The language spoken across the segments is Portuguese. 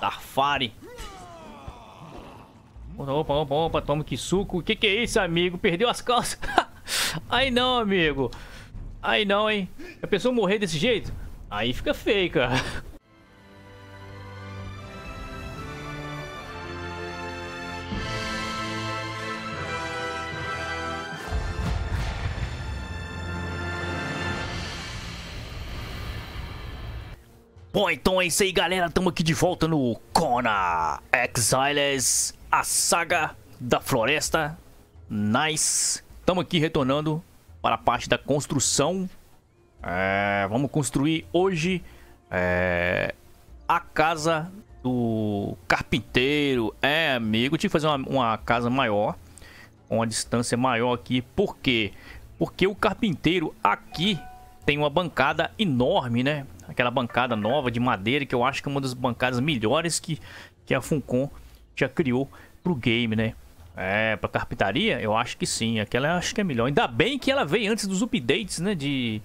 Tarfari. Opa, opa, opa, toma que suco. O que, que é isso, amigo? Perdeu as calças. Aí não, amigo. Aí não, hein? A pessoa morrer desse jeito? Aí fica feio, cara. Bom, então é isso aí, galera. Tamo aqui de volta no Kona Exiles, a saga da floresta. Nice. Tamo aqui retornando para a parte da construção. É, vamos construir hoje é, a casa do carpinteiro. É, amigo, tive que fazer uma, uma casa maior, com uma distância maior aqui. Por quê? Porque o carpinteiro aqui tem uma bancada enorme, né? aquela bancada nova de madeira, que eu acho que é uma das bancadas melhores que, que a Funcom já criou pro game, né? É, pra carpintaria, eu acho que sim. Aquela eu acho que é melhor. Ainda bem que ela veio antes dos updates, né? De,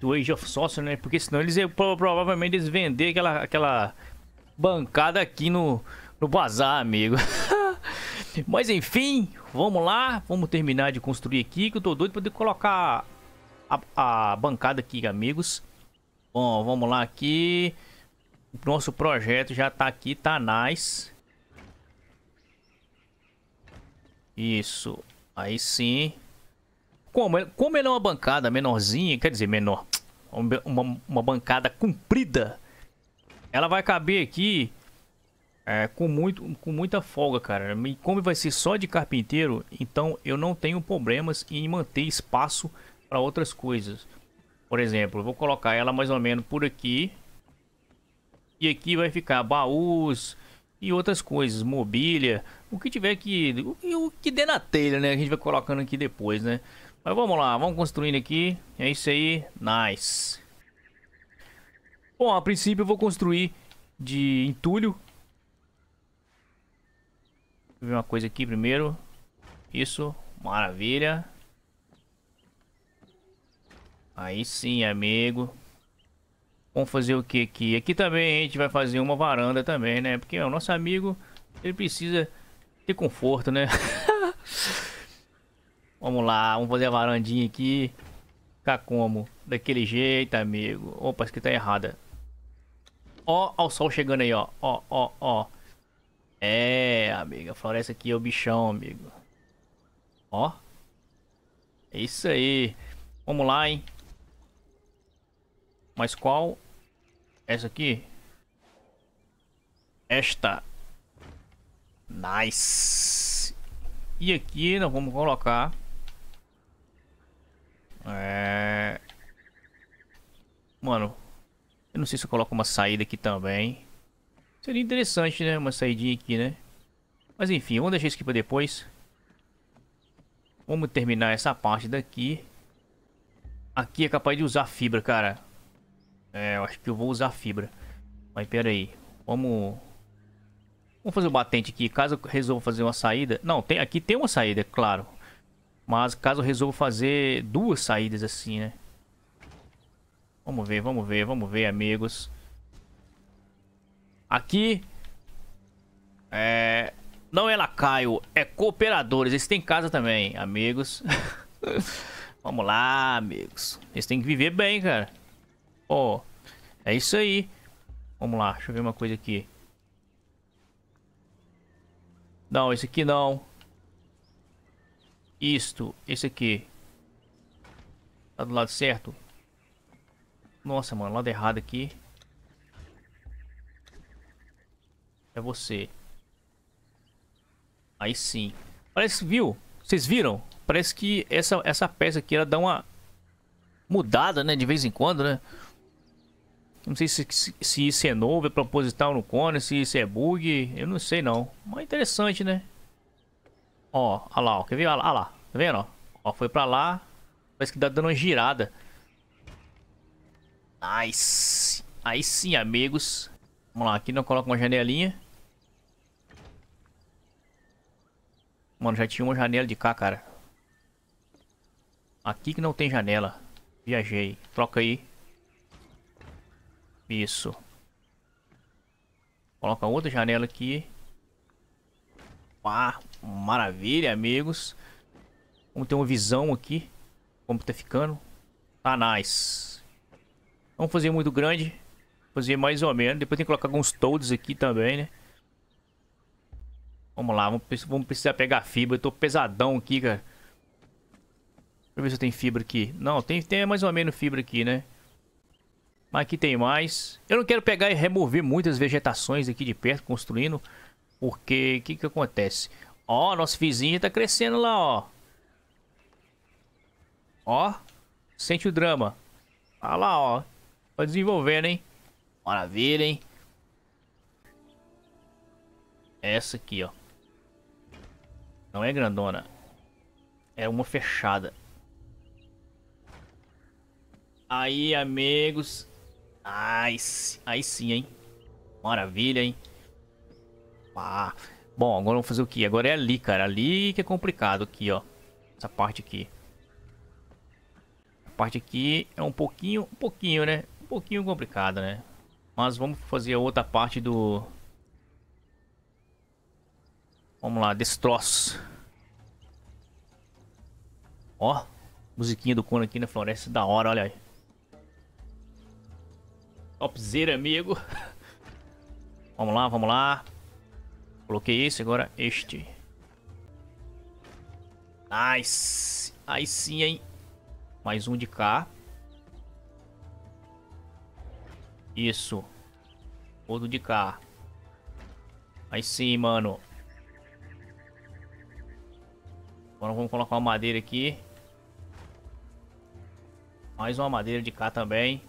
do Age of Sorcerer, né? Porque senão eles iam provavelmente eles vender aquela, aquela bancada aqui no, no bazar, amigo. Mas enfim, vamos lá. Vamos terminar de construir aqui, que eu tô doido pra poder colocar a, a bancada aqui, amigos. Bom, vamos lá aqui. Nosso projeto já tá aqui, tá nice. Isso. Aí sim. Como, como ele é uma bancada menorzinha, quer dizer, menor. Uma, uma bancada comprida. Ela vai caber aqui é, com, muito, com muita folga, cara. E como vai ser só de carpinteiro, então eu não tenho problemas em manter espaço para outras coisas. Por exemplo, vou colocar ela mais ou menos por aqui. E aqui vai ficar baús e outras coisas, mobília, o que tiver que... O que der na telha, né? A gente vai colocando aqui depois, né? Mas vamos lá, vamos construindo aqui. É isso aí, nice. Bom, a princípio eu vou construir de entulho. Deixa eu ver uma coisa aqui primeiro. Isso, maravilha. Aí sim, amigo. Vamos fazer o que aqui? Aqui também a gente vai fazer uma varanda também, né? Porque ó, o nosso amigo, ele precisa ter conforto, né? vamos lá, vamos fazer a varandinha aqui. Ficar como? Daquele jeito, amigo. Opa, isso aqui tá errada. Ó, ó o sol chegando aí, ó. Ó, ó, ó. É, amiga, a floresta aqui é o bichão, amigo. Ó. É isso aí. Vamos lá, hein. Mas qual? Essa aqui? Esta. Nice. E aqui nós vamos colocar... É... Mano, eu não sei se eu coloco uma saída aqui também. Seria interessante, né? Uma saidinha aqui, né? Mas enfim, vamos deixar isso aqui pra depois. Vamos terminar essa parte daqui. Aqui é capaz de usar fibra, cara. É, eu acho que eu vou usar fibra. Mas pera aí. Vamos... Vamos fazer o batente aqui. Caso eu resolva fazer uma saída... Não, tem, aqui tem uma saída, é claro. Mas caso eu resolva fazer duas saídas assim, né? Vamos ver, vamos ver, vamos ver, amigos. Aqui... É... Não é lacaio, é cooperadores. Eles têm casa também, amigos. vamos lá, amigos. Eles têm que viver bem, cara. Ó, oh, é isso aí. Vamos lá, deixa eu ver uma coisa aqui. Não, esse aqui não. Isto, esse aqui. Tá do lado certo? Nossa, mano, lado errado aqui. É você. Aí sim. Parece, viu? Vocês viram? Parece que essa, essa peça aqui, ela dá uma mudada, né? De vez em quando, né? Não sei se, se, isso é novo, é proposital no cone, se isso é bug, eu não sei não. Mas interessante, né? Ó, olha lá, ó, quer ver? Olha lá, lá, tá vendo? Ó? ó, foi pra lá, parece que tá dando uma girada. Nice! Aí sim, amigos. Vamos lá, aqui não coloca uma janelinha. Mano, já tinha uma janela de cá, cara. Aqui que não tem janela. Viajei. Troca aí. Isso. Coloca outra janela aqui. Ah, maravilha, amigos. Vamos ter uma visão aqui. Como tá ficando. Tá nice. Vamos fazer muito grande. Fazer mais ou menos. Depois tem que colocar alguns toads aqui também, né? Vamos lá, vamos, precisar pegar fibra. Eu tô pesadão aqui, cara. Deixa eu ver se tem fibra aqui. Não, tem, tem mais ou menos fibra aqui, né? Mas aqui tem mais. Eu não quero pegar e remover muitas vegetações aqui de perto, construindo. Porque, o que que acontece? Ó, nosso vizinho tá crescendo lá, ó. Ó, sente o drama. Olha lá, ó. Tá desenvolvendo, hein? Maravilha, hein? Essa aqui, ó. Não é grandona. É uma fechada. Aí, amigos. Nice. Aí sim, hein? Maravilha, hein? Pá. Bom, agora vamos fazer o que? Agora é ali, cara. Ali que é complicado aqui, ó. Essa parte aqui. A parte aqui é um pouquinho... Um pouquinho, né? Um pouquinho complicada, né? Mas vamos fazer a outra parte do... Vamos lá, destroço. Ó, musiquinha do Conan aqui na floresta, da hora, olha aí. Topzera, amigo. Vamos lá, vamos lá. Coloquei esse, agora este. Nice. Aí sim, hein. Mais um de cá. Isso. Outro de cá. Aí sim, mano. Agora vamos colocar uma madeira aqui. Mais uma madeira de cá também.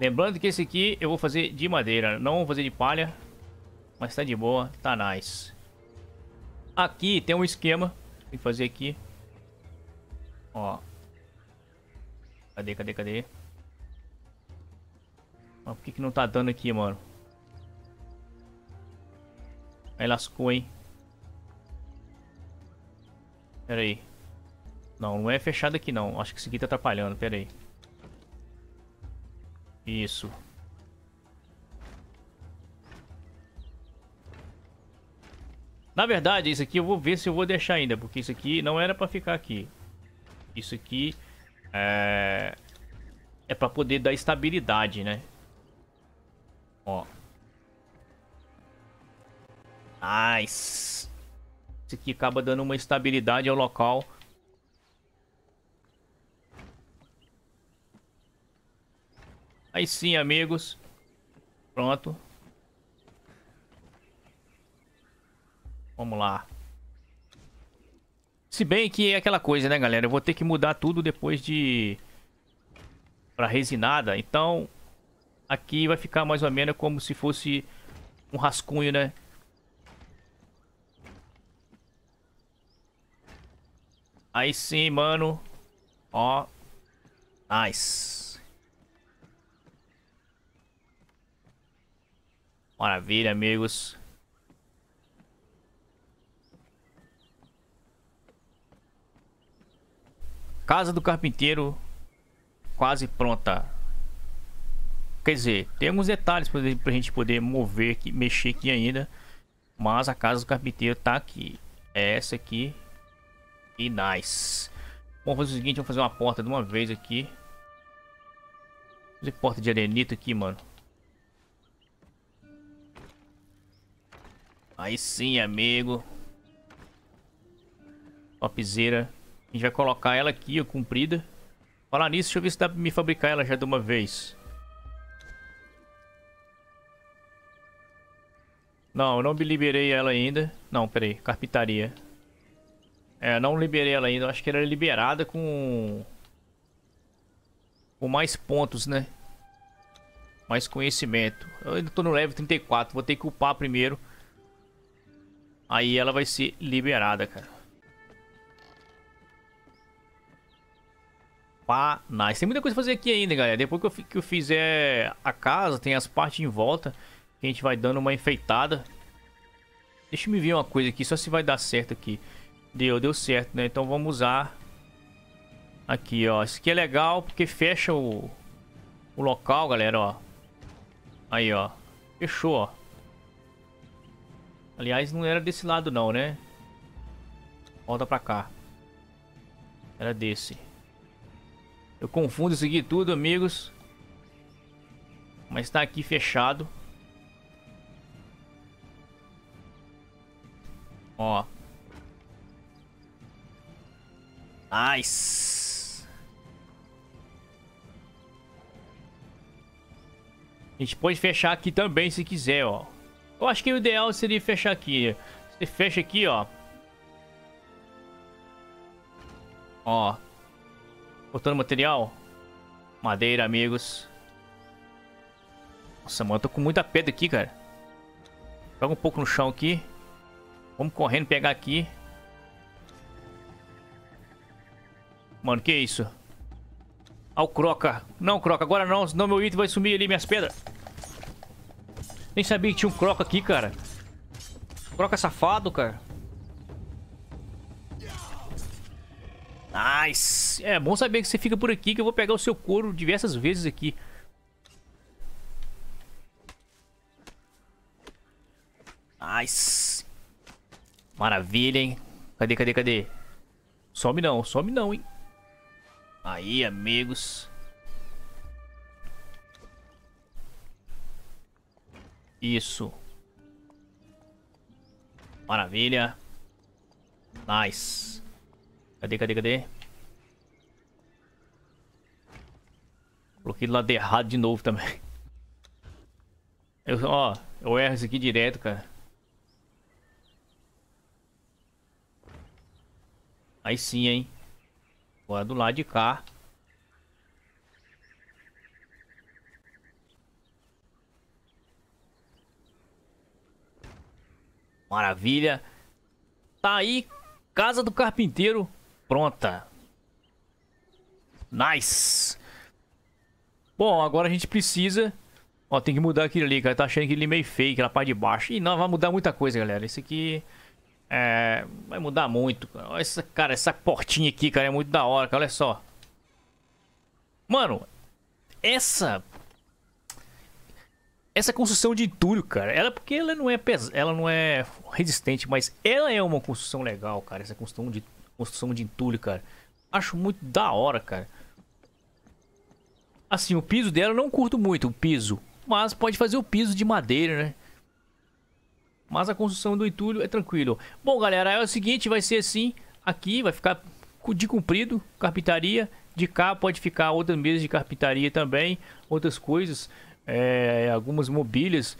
Lembrando que esse aqui eu vou fazer de madeira, não vou fazer de palha. Mas tá de boa, tá nice. Aqui tem um esquema. Tem que fazer aqui. Ó. Cadê, cadê, cadê? Mas por que, que não tá dando aqui, mano? Aí lascou, hein? Pera aí. Não, não é fechado aqui não. Acho que esse aqui tá atrapalhando, pera aí. Isso. Na verdade, isso aqui eu vou ver se eu vou deixar ainda, porque isso aqui não era pra ficar aqui. Isso aqui é... É pra poder dar estabilidade, né? Ó. Nice. Isso aqui acaba dando uma estabilidade ao local... Aí sim, amigos. Pronto. Vamos lá. Se bem que é aquela coisa, né, galera? Eu vou ter que mudar tudo depois de... Pra resinada. Então, aqui vai ficar mais ou menos como se fosse um rascunho, né? Aí sim, mano. Ó. Nice. Maravilha, amigos. Casa do carpinteiro quase pronta. Quer dizer, tem alguns detalhes para a gente poder mover, aqui, mexer aqui ainda. Mas a casa do carpinteiro tá aqui. É essa aqui. E nice. Vamos fazer o seguinte, vamos fazer uma porta de uma vez aqui. Fazer porta de arenito aqui, mano. Aí sim, amigo. Topzera. A gente vai colocar ela aqui, ó, comprida. Falar nisso, deixa eu ver se dá pra me fabricar ela já de uma vez. Não, eu não me liberei ela ainda. Não, peraí. Carpitaria. É, não liberei ela ainda. Eu acho que ela é liberada com... Com mais pontos, né? Mais conhecimento. Eu ainda tô no level 34. Vou ter que upar primeiro. Aí ela vai ser liberada, cara. Pá, nice. Tem muita coisa a fazer aqui ainda, galera. Depois que eu, que eu fizer a casa, tem as partes em volta. Que a gente vai dando uma enfeitada. Deixa eu ver uma coisa aqui, só se vai dar certo aqui. Deu, deu certo, né? Então vamos usar aqui, ó. Isso aqui é legal porque fecha o, o local, galera, ó. Aí, ó. Fechou, ó. Aliás, não era desse lado não, né? Volta pra cá. Era desse. Eu confundo isso aqui tudo, amigos. Mas tá aqui fechado. Ó. Nice. A gente pode fechar aqui também se quiser, ó. Eu acho que o ideal seria fechar aqui. Você fecha aqui, ó. Ó. Botando material. Madeira, amigos. Nossa, mano, eu tô com muita pedra aqui, cara. Joga um pouco no chão aqui. Vamos correndo pegar aqui. Mano, que isso? Olha o Croca. Não, Croca, agora não, senão meu item vai sumir ali, minhas pedras. Nem sabia que tinha um croco aqui, cara. é safado, cara. Nice. É bom saber que você fica por aqui, que eu vou pegar o seu couro diversas vezes aqui. Nice. Maravilha, hein? Cadê, cadê, cadê? Some não, some não, hein? Aí, amigos. Isso. Maravilha. Nice. Cadê, cadê, cadê? Coloquei do lado errado de novo também. Eu, ó, eu erro isso aqui direto, cara. Aí sim, hein. Agora do lado de cá. Maravilha. Tá aí, casa do carpinteiro pronta. Nice. Bom, agora a gente precisa... Ó, tem que mudar aquilo ali, cara. Tá achando que ele meio fake na parte de baixo. E não, vai mudar muita coisa, galera. Isso aqui... É... Vai mudar muito, cara. Olha essa, cara, essa portinha aqui, cara. É muito da hora, cara. Olha só. Mano, essa essa construção de entulho, cara, ela porque ela não é pes... ela não é resistente, mas ela é uma construção legal, cara. Essa construção de construção de entulho, cara. Acho muito da hora, cara. Assim, o piso dela eu não curto muito, o piso, mas pode fazer o piso de madeira, né? Mas a construção do entulho é tranquilo. Bom, galera, é o seguinte, vai ser assim aqui, vai ficar de comprido, carpintaria, de cá pode ficar outras mesas de carpintaria também, outras coisas é, algumas mobílias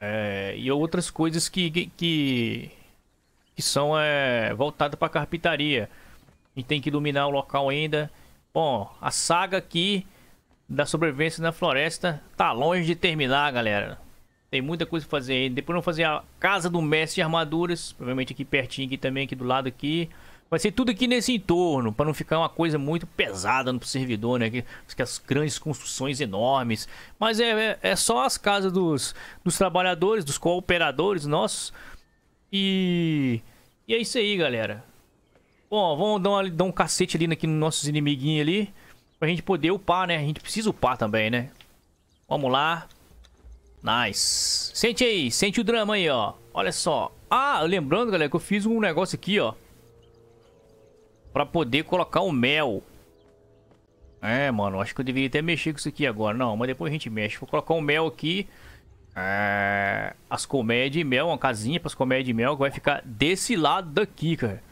é, e outras coisas que, que, que são é, voltadas para carpintaria. E tem que dominar o local ainda. Bom, a saga aqui da sobrevivência na floresta tá longe de terminar, galera. Tem muita coisa pra fazer aí. Depois vamos fazer a casa do mestre de armaduras. Provavelmente aqui pertinho aqui também, aqui do lado aqui. Vai ser tudo aqui nesse entorno, para não ficar uma coisa muito pesada no servidor, né? Que, que as grandes construções enormes. Mas é, é, é, só as casas dos, dos trabalhadores, dos cooperadores nossos. E, e é isso aí, galera. Bom, vamos dar, uma, dar um cacete ali aqui nos nossos inimiguinhos ali. Pra gente poder upar, né? A gente precisa upar também, né? Vamos lá. Nice. Sente aí, sente o drama aí, ó. Olha só. Ah, lembrando, galera, que eu fiz um negócio aqui, ó. Pra poder colocar o mel. É, mano, acho que eu deveria até mexer com isso aqui agora. Não, mas depois a gente mexe. Vou colocar um mel aqui. É, as colmeias de mel, uma casinha para as colmeias de mel que vai ficar desse lado daqui, cara.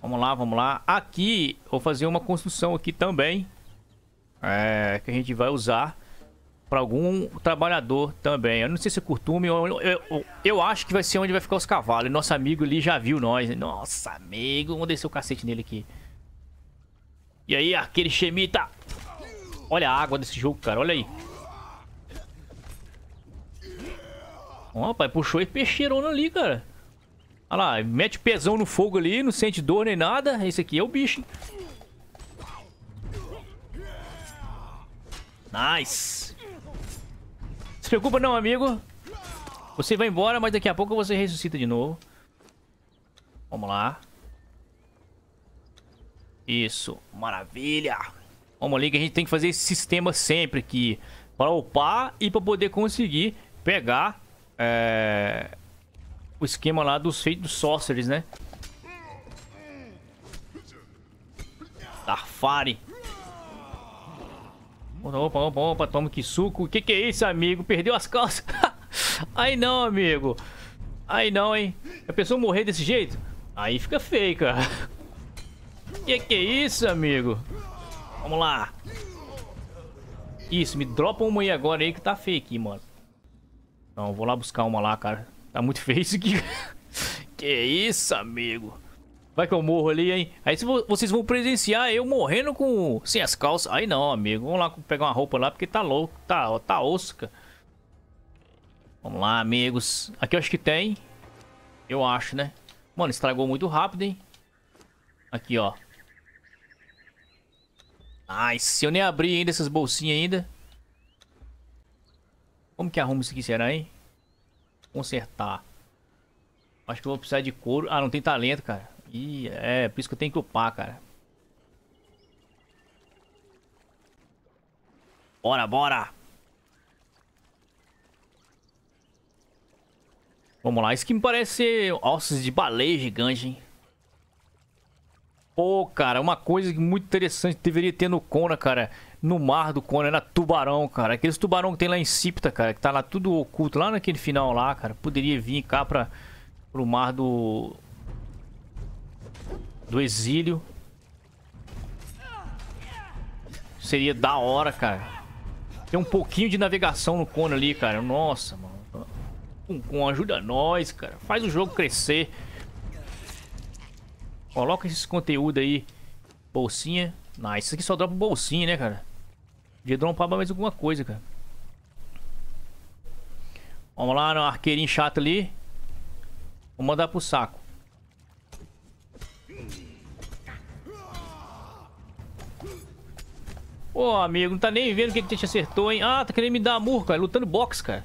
Vamos lá, vamos lá. Aqui, vou fazer uma construção aqui também. É, que a gente vai usar para algum trabalhador também. Eu não sei se é curtume, eu, eu, eu, acho que vai ser onde vai ficar os cavalos. E nosso amigo ali já viu nós. Nossa, amigo, vamos descer o cacete nele aqui. E aí, aquele chemita. Olha a água desse jogo, cara, olha aí. Opa, puxou e peixeirona ali, cara. Olha lá, mete o pezão no fogo ali, não sente dor nem nada. Esse aqui é o bicho, hein? Nice. Se preocupa não, amigo. Você vai embora, mas daqui a pouco você ressuscita de novo. Vamos lá. Isso, maravilha. Vamos ali que a gente tem que fazer esse sistema sempre aqui. Para upar e para poder conseguir pegar é, o esquema lá dos feitos dos sorcerers, né? Tarfari. Opa, opa, opa, toma que suco. O que, que é isso, amigo? Perdeu as calças. Ai não, amigo. Ai não, hein? A pessoa morrer desse jeito? Aí fica feio, cara. Que que é isso, amigo? Vamos lá. Isso, me dropa uma aí agora aí que tá feio aqui, mano. Não, vou lá buscar uma lá, cara. Tá muito feio isso aqui. que isso, amigo. Vai que eu morro ali, hein? Aí se vocês vão presenciar eu morrendo com sem as calças. Aí não, amigo. Vamos lá pegar uma roupa lá, porque tá louco. Tá, tá osca. Vamos lá, amigos. Aqui eu acho que tem. Eu acho, né? Mano, estragou muito rápido, hein? Aqui, ó. Ai, se eu nem abri ainda essas bolsinhas ainda. Como que arruma isso aqui, será, hein? Consertar. Acho que eu vou precisar de couro. Ah, não tem talento, cara. Ih, é, por isso que eu tenho que upar, cara. Bora, bora! Vamos lá, isso que me parece ossos de baleia gigante, hein? Pô, cara, uma coisa muito interessante que deveria ter no Kona, cara. No mar do Kona, era é tubarão, cara. Aqueles tubarão que tem lá em Cipta, cara, que tá lá tudo oculto, lá naquele final lá, cara. Poderia vir cá pra, pro mar do do exílio. Seria da hora, cara. Tem um pouquinho de navegação no cone ali, cara. Nossa, mano. Com, ajuda nós, cara. Faz o jogo crescer. Coloca esse conteúdo aí. Bolsinha. Nice. Isso aqui só dropa bolsinha, né, cara? De dropar mais alguma coisa, cara. Vamos lá, no arqueirinho chato ali. Vou mandar pro saco. Ô, amigo, não tá nem vendo o que, que te acertou, hein? Ah, tá querendo me dar murro, cara. Lutando boxe, cara.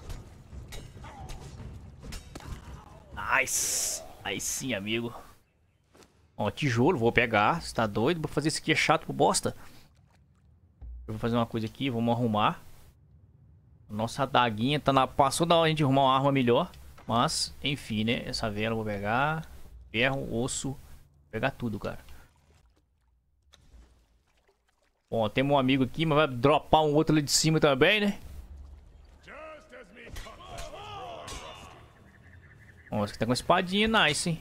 nice. Aí sim, amigo. Ó, tijolo, vou pegar. Você tá doido? Vou fazer isso aqui é chato pro bosta. Eu vou fazer uma coisa aqui, vamos arrumar. Nossa adaguinha tá na... Passou da hora a gente arrumar uma arma melhor. Mas, enfim, né? Essa vela eu vou pegar. Ferro, osso. Vou pegar tudo, cara. Bom, tem um amigo aqui, mas vai dropar um outro ali de cima também, né? Nossa, tá com espadinha nice, hein?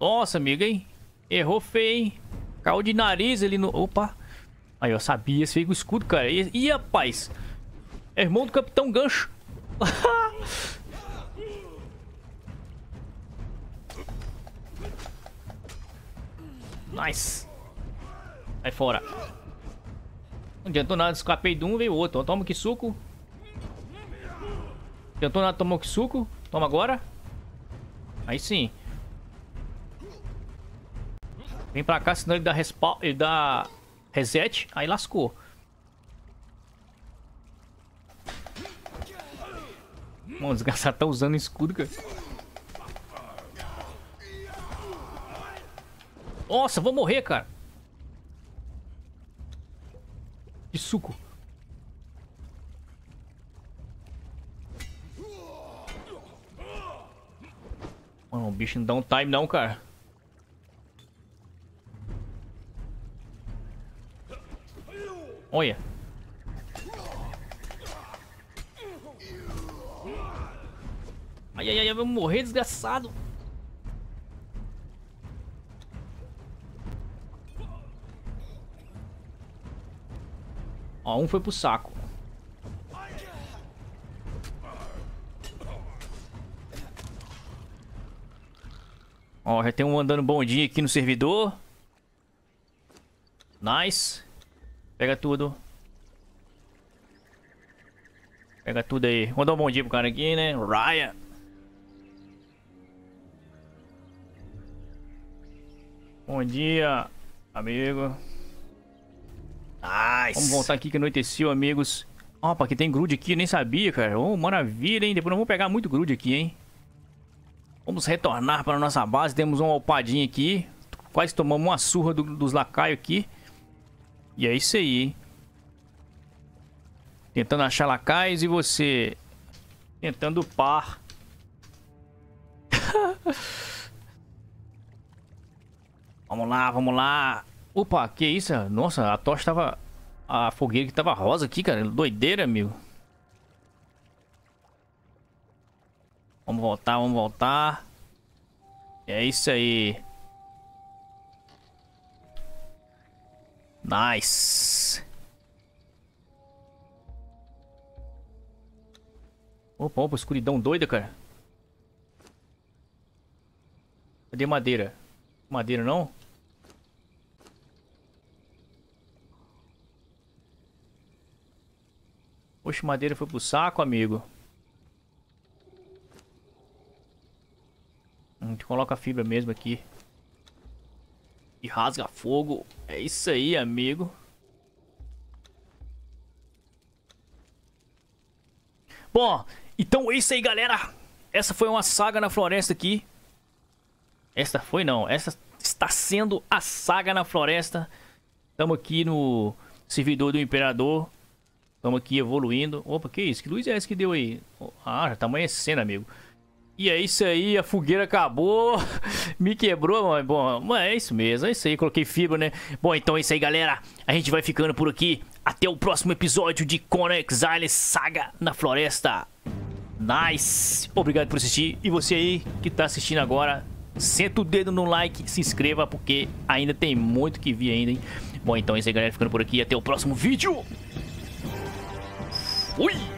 Nossa, amigo hein? Errou feio, hein? Caiu de nariz ali no... Opa! Aí, eu sabia. Esse veio com o escudo, cara. Ih, e, rapaz! É irmão do Capitão Gancho. nice! Sai fora. Não adiantou nada, escapei de um, veio outro. toma que suco. Não adiantou nada, tomou que suco. Toma agora. Aí sim. Vem pra cá, senão ele dá, ele dá reset. Aí lascou. Mano, o desgraçado tá usando escudo, cara. Nossa, vou morrer, cara. de suco. Mano, o bicho não dá um time não, cara. Olha. Ai, ai, ai, eu vou morrer, desgraçado. Ó, um foi pro saco. Ó, já tem um andando bom dia aqui no servidor. Nice. Pega tudo. Pega tudo aí. Vamos dar um bom dia pro cara aqui, né? Ryan. Bom dia, amigo demais. Vamos voltar aqui que anoiteceu, amigos. Opa, que tem grude aqui, nem sabia, cara. Oh, maravilha, hein? Depois não vamos pegar muito grude aqui, hein? Vamos retornar para nossa base. Temos uma alpadinha aqui. Quase tomamos uma surra do, dos lacaios aqui. E é isso aí, hein? Tentando achar lacaios e você... Tentando par. vamos lá, vamos lá. Opa, que isso? Nossa, a tocha estava a fogueira que tava rosa aqui, cara. Doideira, amigo. Vamos voltar, vamos voltar. É isso aí. Nice. Opa, opa, escuridão doida, cara. Cadê madeira? Madeira não? Oxe, madeira foi pro saco, amigo. A gente coloca a fibra mesmo aqui. E rasga fogo. É isso aí, amigo. Bom, então é isso aí, galera. Essa foi uma saga na floresta aqui. Esta foi não, essa está sendo a saga na floresta. Estamos aqui no servidor do Imperador. Estamos aqui evoluindo. Opa, que isso? Que luz é essa que deu aí? Ah, já tá amanhecendo, amigo. E é isso aí, a fogueira acabou, me quebrou, mas bom, mas é isso mesmo, é isso aí, coloquei fibra, né? Bom, então é isso aí, galera, a gente vai ficando por aqui, até o próximo episódio de Conan Exile Saga na Floresta. Nice! Obrigado por assistir, e você aí que tá assistindo agora, senta o dedo no like, se inscreva, porque ainda tem muito que vir ainda, hein? Bom, então é isso aí, galera, ficando por aqui, até o próximo vídeo! 喂。